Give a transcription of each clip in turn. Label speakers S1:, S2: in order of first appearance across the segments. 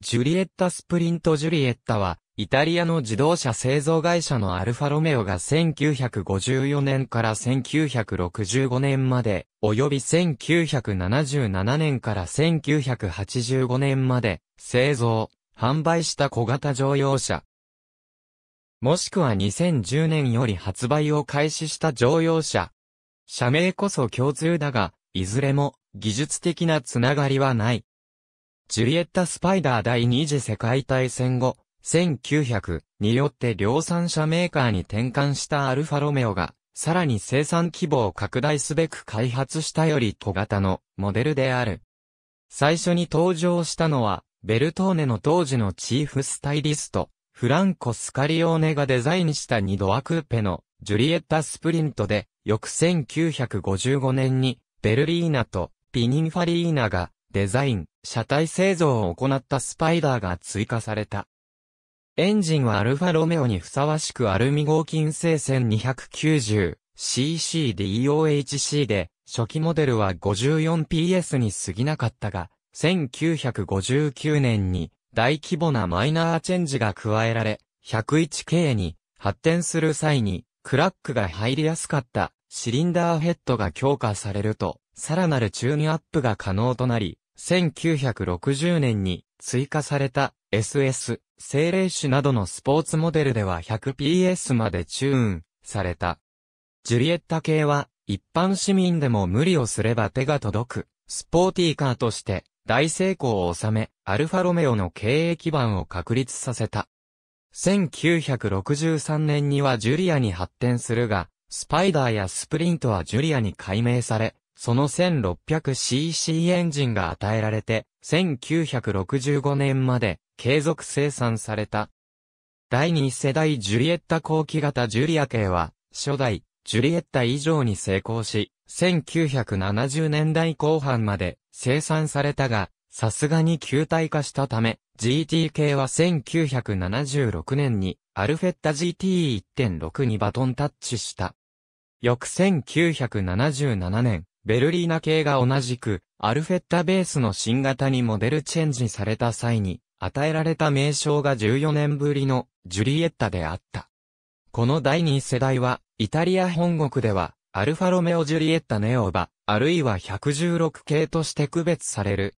S1: ジュリエッタ・スプリント・ジュリエッタは、イタリアの自動車製造会社のアルファロメオが1954年から1965年まで、および1977年から1985年まで、製造、販売した小型乗用車。もしくは2010年より発売を開始した乗用車。社名こそ共通だが、いずれも技術的なつながりはない。ジュリエッタ・スパイダー第二次世界大戦後、1900によって量産車メーカーに転換したアルファロメオが、さらに生産規模を拡大すべく開発したより小型のモデルである。最初に登場したのは、ベルトーネの当時のチーフスタイリスト、フランコ・スカリオーネがデザインした二ドアクーペのジュリエッタ・スプリントで、翌1955年にベルリーナとピニンファリーナがデザイン、車体製造を行ったスパイダーが追加された。エンジンはアルファロメオにふさわしくアルミ合金製1 290cc-DOHC で、初期モデルは 54PS に過ぎなかったが、1959年に大規模なマイナーチェンジが加えられ、101K に発展する際に、クラックが入りやすかったシリンダーヘッドが強化されると、さらなるチューンアップが可能となり、1960年に追加された SS、精霊種などのスポーツモデルでは 100PS までチューンされた。ジュリエッタ系は一般市民でも無理をすれば手が届くスポーティーカーとして大成功を収め、アルファロメオの経営基盤を確立させた。1963年にはジュリアに発展するが、スパイダーやスプリントはジュリアに改名され、その 1600cc エンジンが与えられて、1965年まで継続生産された。第2世代ジュリエッタ後期型ジュリア系は、初代ジュリエッタ以上に成功し、1970年代後半まで生産されたが、さすがに球体化したため、GT 系は1976年にアルフェッタ GT1.6 にバトンタッチした。翌1977年、ベルリーナ系が同じく、アルフェッタベースの新型にモデルチェンジされた際に、与えられた名称が14年ぶりのジュリエッタであった。この第2世代は、イタリア本国では、アルファロメオ・ジュリエッタ・ネオバ、あるいは116系として区別される。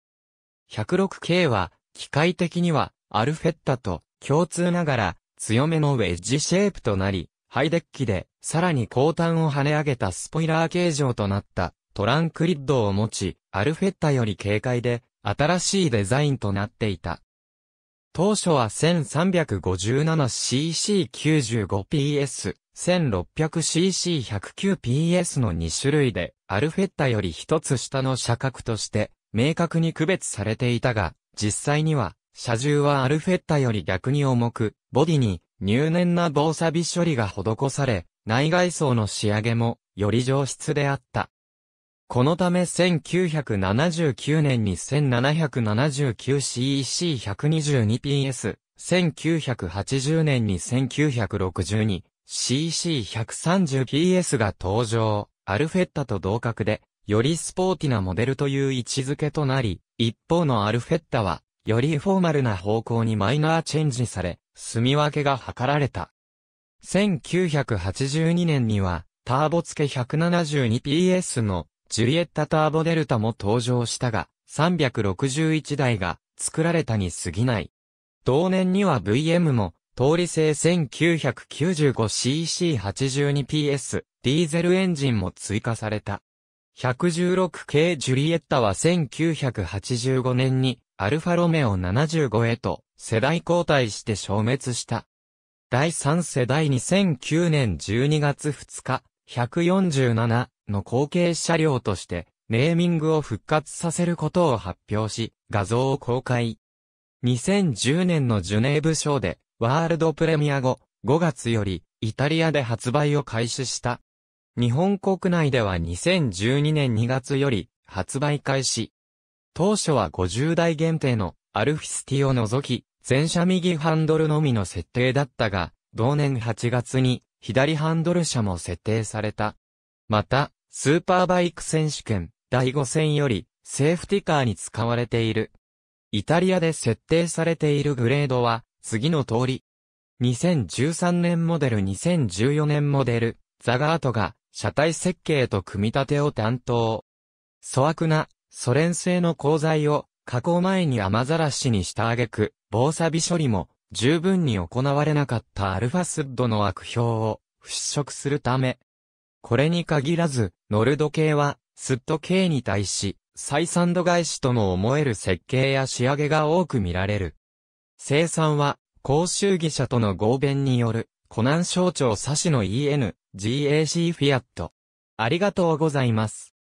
S1: 106系は、機械的には、アルフェッタと共通ながら、強めのウェッジシェイプとなり、ハイデッキで、さらに後端を跳ね上げたスポイラー形状となった。トランクリッドを持ち、アルフェッタより軽快で、新しいデザインとなっていた。当初は 1357cc95ps、1600cc109ps の2種類で、アルフェッタより1つ下の車格として、明確に区別されていたが、実際には、車重はアルフェッタより逆に重く、ボディに入念な防錆処理が施され、内外装の仕上げも、より上質であった。このため1979年に1 7 7 9 c c 1 2 2 p s 1980年に 1962CC130PS が登場、アルフェッタと同格で、よりスポーティなモデルという位置づけとなり、一方のアルフェッタは、よりフォーマルな方向にマイナーチェンジされ、住み分けが図られた。1982年には、ターボ付け 172PS のジュリエッタ・ターボデルタも登場したが、361台が作られたに過ぎない。同年には VM も、通り製 1995cc82ps ディーゼルエンジンも追加された。116系ジュリエッタは1985年にアルファロメオ75へと世代交代して消滅した。第3世代2009年12月2日、147の後継車両として、ネーミングを復活させることを発表し、画像を公開。2010年のジュネーブ賞で、ワールドプレミア後、5月より、イタリアで発売を開始した。日本国内では2012年2月より、発売開始。当初は50台限定のアルフィスティを除き、全車右ハンドルのみの設定だったが、同年8月に左ハンドル車も設定された。また、スーパーバイク選手権第5戦よりセーフティカーに使われている。イタリアで設定されているグレードは次の通り。2013年モデル2014年モデル、ザガートが車体設計と組み立てを担当。粗悪なソ連製の鋼材を加工前に雨ざらしにした挙句、防錆処理も十分に行われなかったアルファスッドの悪評を払拭するため、これに限らず、ノルド系は、スット系に対し、採算度返しとも思える設計や仕上げが多く見られる。生産は、公衆技者との合弁による、湖南省庁差しの EN、GAC フィアット。ありがとうございます。